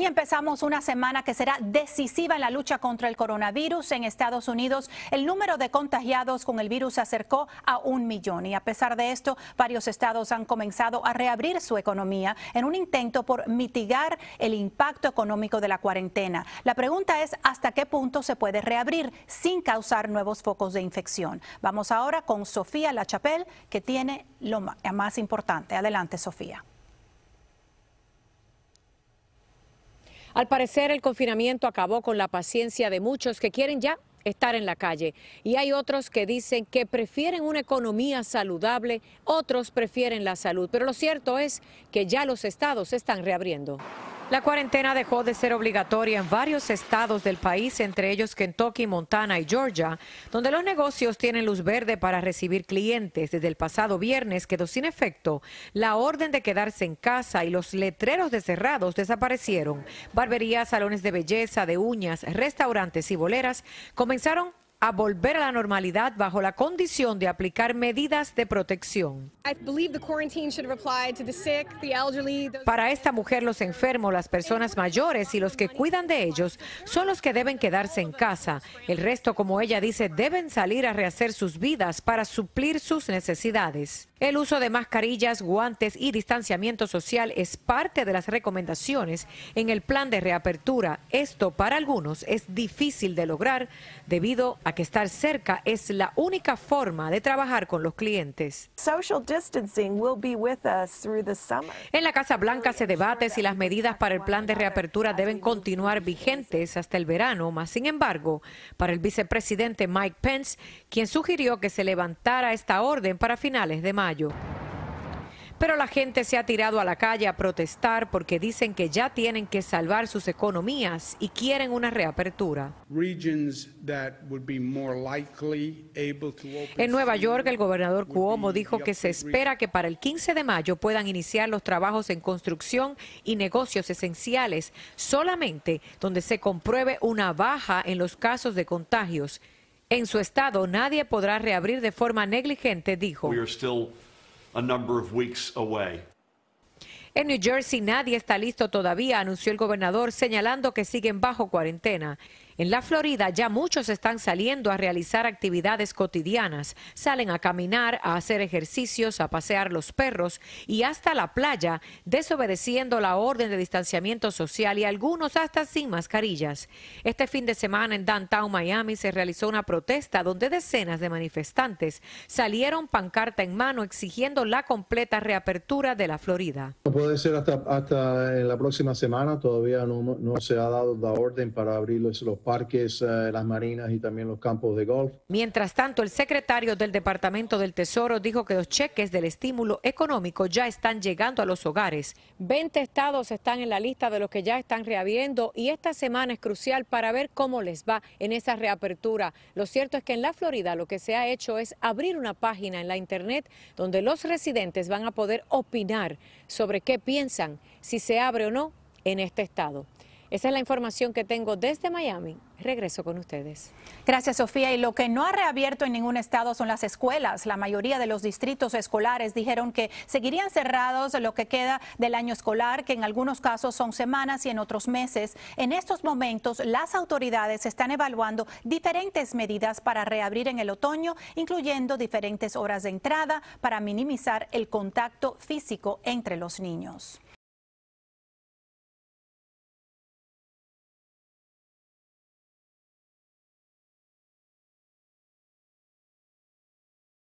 Y empezamos una semana que será decisiva en la lucha contra el coronavirus. En Estados Unidos, el número de contagiados con el virus se acercó a un millón. Y a pesar de esto, varios estados han comenzado a reabrir su economía en un intento por mitigar el impacto económico de la cuarentena. La pregunta es hasta qué punto se puede reabrir sin causar nuevos focos de infección. Vamos ahora con Sofía Lachapel, que tiene lo más importante. Adelante, Sofía. Al parecer, el confinamiento acabó con la paciencia de muchos que quieren ya estar en la calle. Y hay otros que dicen que prefieren una economía saludable, otros prefieren la salud. Pero lo cierto es que ya los estados se están reabriendo. La cuarentena dejó de ser obligatoria en varios estados del país, entre ellos Kentucky, Montana y Georgia, donde los negocios tienen luz verde para recibir clientes. Desde el pasado viernes quedó sin efecto la orden de quedarse en casa y los letreros de cerrados desaparecieron. Barberías, salones de belleza, de uñas, restaurantes y boleras comenzaron a volver a la normalidad bajo la condición de aplicar medidas de protección. Para esta mujer, los enfermos, las personas mayores y los que cuidan de ellos son los que deben quedarse en casa. El resto, como ella dice, deben salir a rehacer sus vidas para suplir sus necesidades. El uso de mascarillas, guantes y distanciamiento social es parte de las recomendaciones en el plan de reapertura. Esto para algunos es difícil de lograr debido a que estar cerca es la única forma de trabajar con los clientes. En la Casa Blanca se debate si las medidas para el plan de reapertura deben continuar vigentes hasta el verano, más sin embargo, para el vicepresidente Mike Pence, quien sugirió que se levantara esta orden para finales de mayo. Pero la gente se ha tirado a la calle a protestar porque dicen que ya tienen que salvar sus economías y quieren una reapertura. En Nueva York, el gobernador Cuomo dijo que se espera que para el 15 de mayo puedan iniciar los trabajos en construcción y negocios esenciales, solamente donde se compruebe una baja en los casos de contagios. En su estado, nadie podrá reabrir de forma negligente, dijo a number of weeks away. En New Jersey nadie está listo todavía, anunció el gobernador, señalando que siguen bajo cuarentena. En la Florida ya muchos están saliendo a realizar actividades cotidianas, salen a caminar, a hacer ejercicios, a pasear los perros y hasta la playa, desobedeciendo la orden de distanciamiento social y algunos hasta sin mascarillas. Este fin de semana en downtown Miami se realizó una protesta donde decenas de manifestantes salieron pancarta en mano exigiendo la completa reapertura de la Florida. No puede ser hasta, hasta en la próxima semana, todavía no, se ha dado la orden para abrir los, los parques, eh, las marinas y también los campos de golf. Mientras tanto, el secretario del Departamento del Tesoro dijo que los cheques del estímulo económico ya están llegando a los hogares. 20 estados están en la lista de los que ya están reabriendo y esta semana es crucial para ver cómo les va en esa reapertura. Lo cierto es que en la Florida lo que se ha hecho es abrir una página en la internet donde los residentes van a poder opinar sobre qué piensan si se abre o no en este estado. Esa es la información que tengo desde Miami. Regreso con ustedes. Gracias, Sofía. Y lo que no ha reabierto en ningún estado son las escuelas. La mayoría de los distritos escolares dijeron que seguirían cerrados lo que queda del año escolar, que en algunos casos son semanas y en otros meses. En estos momentos, las autoridades están evaluando diferentes medidas para reabrir en el otoño, incluyendo diferentes horas de entrada para minimizar el contacto físico entre los niños.